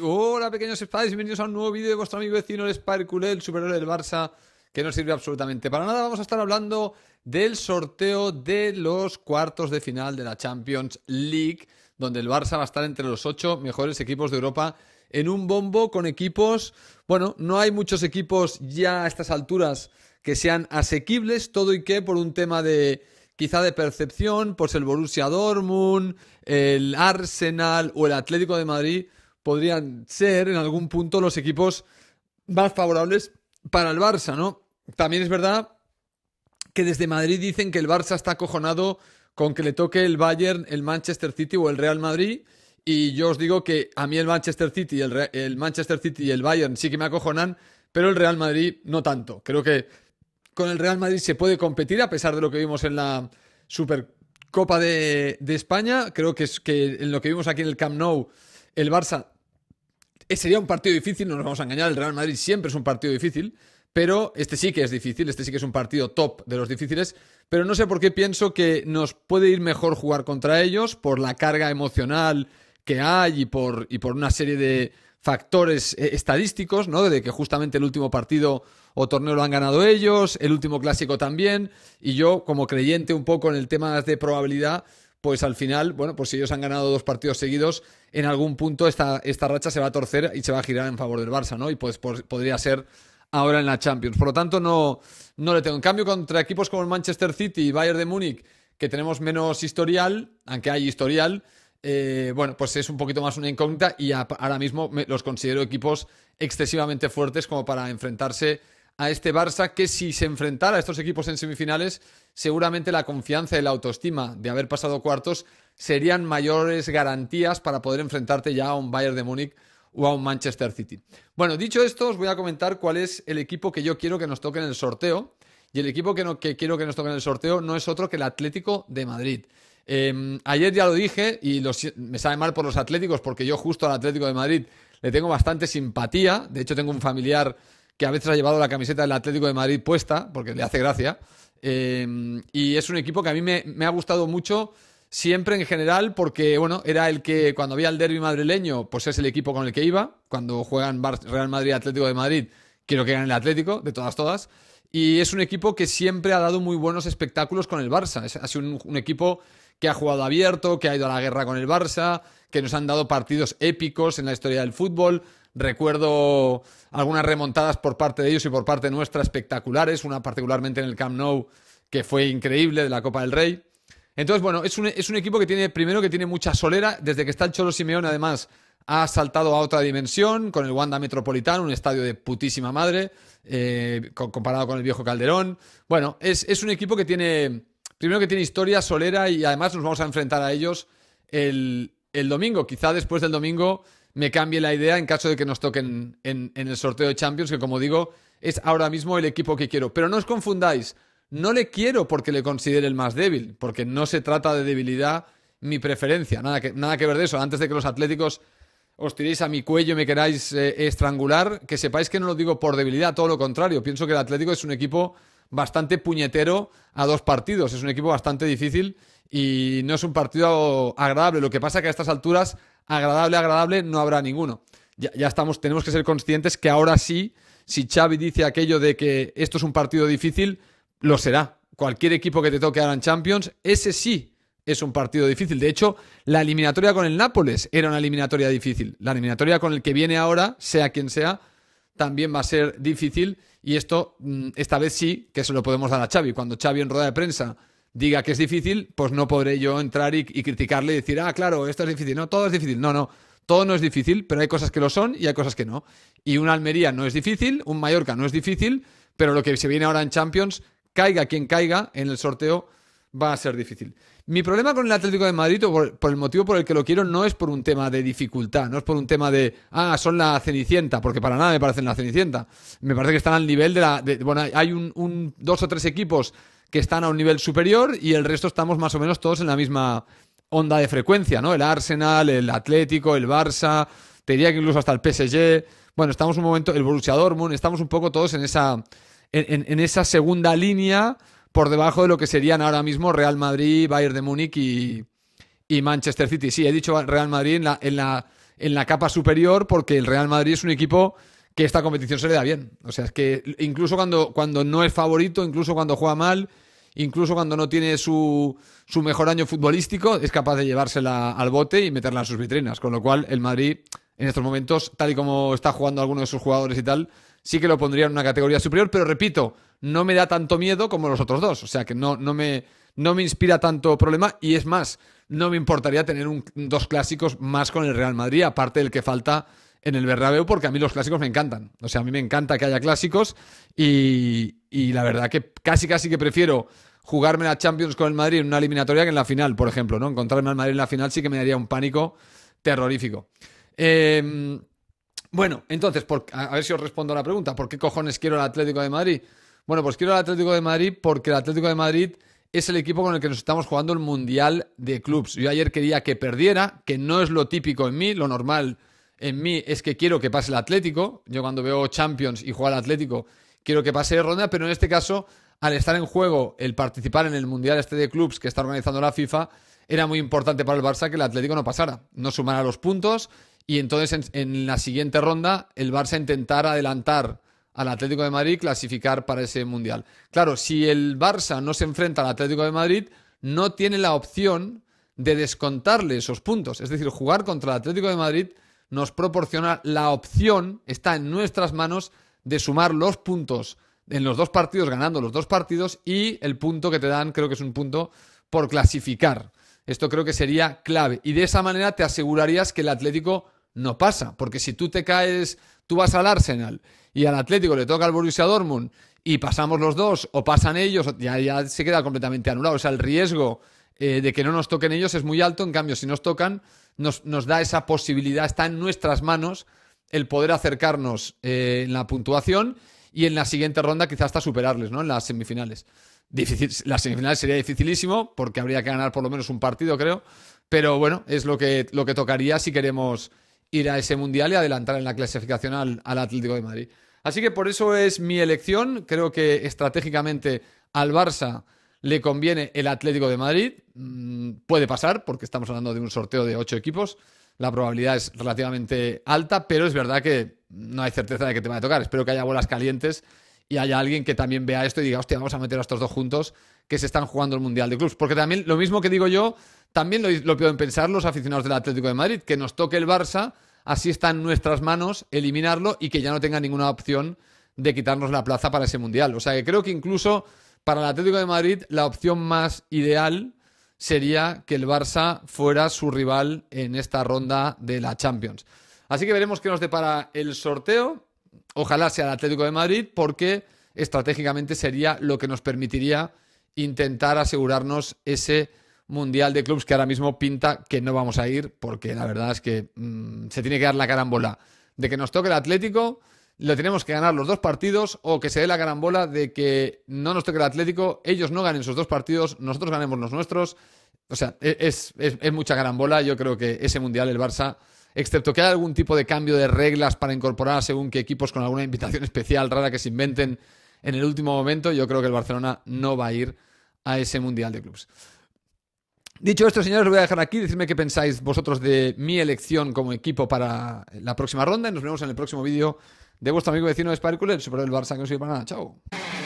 Hola pequeños espadas, bienvenidos a un nuevo vídeo de vuestro amigo vecino el Sparkulé, el superhéroe del Barça, que no sirve absolutamente para nada. Vamos a estar hablando del sorteo de los cuartos de final de la Champions League, donde el Barça va a estar entre los ocho mejores equipos de Europa en un bombo con equipos, bueno, no hay muchos equipos ya a estas alturas que sean asequibles, todo y que por un tema de quizá de percepción, pues el Borussia Dortmund, el Arsenal o el Atlético de Madrid podrían ser en algún punto los equipos más favorables para el Barça, ¿no? También es verdad que desde Madrid dicen que el Barça está acojonado con que le toque el Bayern, el Manchester City o el Real Madrid. Y yo os digo que a mí el Manchester City, el, el Manchester City y el Bayern sí que me acojonan, pero el Real Madrid no tanto. Creo que con el Real Madrid se puede competir a pesar de lo que vimos en la Supercopa de, de España. Creo que, es, que en lo que vimos aquí en el Camp Nou el Barça eh, sería un partido difícil, no nos vamos a engañar, el Real Madrid siempre es un partido difícil, pero este sí que es difícil, este sí que es un partido top de los difíciles, pero no sé por qué pienso que nos puede ir mejor jugar contra ellos por la carga emocional que hay y por, y por una serie de factores eh, estadísticos, ¿no? De que justamente el último partido o torneo lo han ganado ellos, el último clásico también, y yo como creyente un poco en el tema de probabilidad, pues al final, bueno, pues si ellos han ganado dos partidos seguidos, en algún punto esta, esta racha se va a torcer y se va a girar en favor del Barça, ¿no? Y pues, podría ser ahora en la Champions. Por lo tanto, no, le tengo. En cambio, contra equipos como el Manchester City y Bayern de Múnich, que tenemos menos historial, aunque hay historial, eh, bueno, pues es un poquito más una incógnita y ahora mismo los considero equipos excesivamente fuertes como para enfrentarse a este Barça que si se enfrentara a estos equipos en semifinales, seguramente la confianza y la autoestima de haber pasado cuartos serían mayores garantías para poder enfrentarte ya a un Bayern de Múnich o a un Manchester City. Bueno, dicho esto, os voy a comentar cuál es el equipo que yo quiero que nos toque en el sorteo. Y el equipo que, no, que quiero que nos toque en el sorteo no es otro que el Atlético de Madrid. Em, ayer ya lo dije y me sabe mal por los Atléticos porque yo justo al Atlético de Madrid le tengo bastante simpatía. De hecho, tengo un familiar que a veces ha llevado la camiseta del Atlético de Madrid puesta, porque le hace gracia. Em, y es un equipo que a mí me, ha gustado mucho siempre en general, porque bueno, era el que cuando había el derby madrileño, pues es el equipo con el que iba. Cuando juegan Real Madrid Atlético de Madrid, quiero que gane el Atlético, de todas, todas. Y es un equipo que siempre ha dado muy buenos espectáculos con el Barça. ha sido un, equipo que ha jugado abierto, que ha ido a la guerra con el Barça, que nos han dado partidos épicos en la historia del fútbol, Recuerdo algunas remontadas por parte de ellos y por parte nuestra espectaculares, una particularmente en el Camp Nou que fue increíble de la Copa del Rey. Entonces, bueno, es un, equipo que tiene, primero, que tiene mucha solera. Desde que está el Cholo Simeone, además, ha saltado a otra dimensión con el Wanda Metropolitano, un estadio de putísima madre, eh, comparado con el viejo Calderón. Bueno, es, un equipo que tiene, primero que tiene historia, solera y además nos vamos a enfrentar a ellos el, el domingo. Quizá después del domingo me cambie la idea en caso de que nos toquen en, el sorteo de Champions, que como digo, es ahora mismo el equipo que quiero. Pero no os confundáis, no le quiero porque le considere el más débil, porque no se trata de debilidad mi preferencia, nada que, ver de eso. Antes de que los atléticos os tiréis a mi cuello y me queráis eh, estrangular, que sepáis que no lo digo por debilidad, todo lo contrario. Pienso que el Atlético es un equipo bastante puñetero a dos partidos, es un equipo bastante difícil y no es un partido agradable. Lo que pasa es que a estas alturas, agradable, agradable, no habrá ninguno. Ya, estamos, tenemos que ser conscientes que ahora sí, si Xavi dice aquello de que esto es un partido difícil, lo será. Cualquier equipo que te toque ahora en Champions, ese sí es un partido difícil. De hecho, la eliminatoria con el Nápoles era una eliminatoria difícil. La eliminatoria con el que viene ahora, sea quien sea, también va a ser difícil. Y esto, mm, esta vez sí, que se lo podemos dar a Xavi. Cuando Xavi en rueda de prensa diga que es difícil, pues no podré yo entrar y, criticarle y decir, ah, claro, esto es difícil. No, todo es difícil. No, no, todo no es difícil, pero hay cosas que lo son y hay cosas que no. Y un Almería no es difícil, un Mallorca no es difícil, pero lo que se viene ahora en Champions, caiga quien caiga en el sorteo, va a ser difícil. Mi problema con el Atlético de Madrid, por, el motivo por el que lo quiero, no es por un tema de dificultad, no es por un tema de, ah, son la Cenicienta, porque para nada me parecen la Cenicienta. Me parece que están al nivel de la... bueno, hay un, dos o tres equipos que están a un nivel superior y el resto estamos más o menos todos en la misma onda de frecuencia, ¿no? El Arsenal, el Atlético, el Barça, te diría que incluso hasta el PSG. Bueno, estamos un momento, el Borussia Dortmund, estamos un poco todos en esa, en esa segunda línea por debajo de lo que serían ahora mismo Real Madrid, Bayern de Múnich y, y Manchester City. Sí, he dicho Real Madrid en la, en la, en la capa superior porque el Real Madrid es un equipo que esta competición se le da bien. O sea, es que incluso cuando, cuando no es favorito, incluso cuando juega mal, incluso cuando no tiene su, su mejor año futbolístico, es capaz de llevársela al bote y meterla en sus vitrinas. Con lo cual, el Madrid, en estos momentos, tal y como está jugando alguno de sus jugadores y tal, sí que lo pondría en una categoría superior, pero repito, no me da tanto miedo como los otros dos. O sea, que no, no, me, no me inspira tanto problema y es más, no me importaría tener un, dos clásicos más con el Real Madrid, aparte del que falta en el Bernabéu porque a mí los clásicos me encantan. O sea, a mí me encanta que haya clásicos y, y la verdad que casi casi que prefiero jugarme la Champions con el Madrid en una eliminatoria que en la final, por ejemplo, ¿no? Encontrarme al Madrid en la final sí que me daría un pánico terrorífico. Em, bueno, entonces, por, a, ver si os respondo a la pregunta. ¿Por qué cojones quiero el Atlético de Madrid? Bueno, pues quiero el Atlético de Madrid porque el Atlético de Madrid es el equipo con el que nos estamos jugando el Mundial de Clubs. Yo ayer quería que perdiera, que no es lo típico en mí, lo normal en mí es que quiero que pase el Atlético. Yo cuando veo Champions y juega el Atlético, quiero que pase de ronda, pero en este caso, al estar en juego el participar en el Mundial este de clubs que está organizando la FIFA, era muy importante para el Barça que el Atlético no pasara, no sumara los puntos y entonces en, la siguiente ronda el Barça intentara adelantar al Atlético de Madrid clasificar para ese Mundial. Claro, si el Barça no se enfrenta al Atlético de Madrid, no tiene la opción de descontarle esos puntos. Es decir, jugar contra el Atlético de Madrid nos proporciona la opción, está en nuestras manos, de sumar los puntos en los dos partidos, ganando los dos partidos y el punto que te dan, creo que es un punto por clasificar. Esto creo que sería clave. Y de esa manera te asegurarías que el Atlético no pasa, porque si tú te caes, tú vas al Arsenal y al Atlético le toca al Borussia Dortmund y pasamos los dos o pasan ellos, ya, ya se queda completamente anulado. O sea, el riesgo eh, de que no nos toquen ellos es muy alto, en cambio si nos tocan nos, da esa posibilidad, está en nuestras manos el poder acercarnos eh, en la puntuación y en la siguiente ronda quizás hasta superarles, ¿no? En las semifinales. Difícil, las semifinales sería dificilísimo porque habría que ganar por lo menos un partido, creo. Pero bueno, es lo que, lo que tocaría si queremos ir a ese mundial y adelantar en la clasificación al, al Atlético de Madrid. Así que por eso es mi elección. Creo que estratégicamente al Barça le conviene el Atlético de Madrid. Mm, puede pasar, porque estamos hablando de un sorteo de ocho equipos. La probabilidad es relativamente alta, pero es verdad que no hay certeza de que te va a tocar. Espero que haya bolas calientes y haya alguien que también vea esto y diga, hostia, vamos a meter a estos dos juntos que se están jugando el Mundial de Clubes Porque también lo mismo que digo yo, también lo, lo pueden pensar los aficionados del Atlético de Madrid, que nos toque el Barça, así está en nuestras manos eliminarlo y que ya no tenga ninguna opción de quitarnos la plaza para ese Mundial. O sea que creo que incluso para el Atlético de Madrid la opción más ideal sería que el Barça fuera su rival en esta ronda de la Champions. Así que veremos qué nos depara el sorteo. Ojalá sea el Atlético de Madrid porque estratégicamente sería lo que nos permitiría intentar asegurarnos ese Mundial de Clubs que ahora mismo pinta que no vamos a ir porque la verdad es que mm, se tiene que dar la carambola de que nos toque el Atlético lo tenemos que ganar los dos partidos o que se dé la gran bola de que no nos toque el Atlético, ellos no ganen sus dos partidos, nosotros ganemos los nuestros. O sea, e-, es, es, es mucha bola Yo creo que ese mundial, el Barça, excepto que haya algún tipo de cambio de reglas para incorporar según qué equipos con alguna invitación especial rara que se inventen en el último momento, yo creo que el Barcelona no va a ir a ese mundial de Clubs. Dicho esto, señores, lo voy a dejar aquí. Decidme qué pensáis vosotros de mi elección como equipo para la próxima ronda nos vemos en el próximo vídeo de vuestro amigo vecino de Sparkle, el Super del Barça, que os soy para nada. Chao.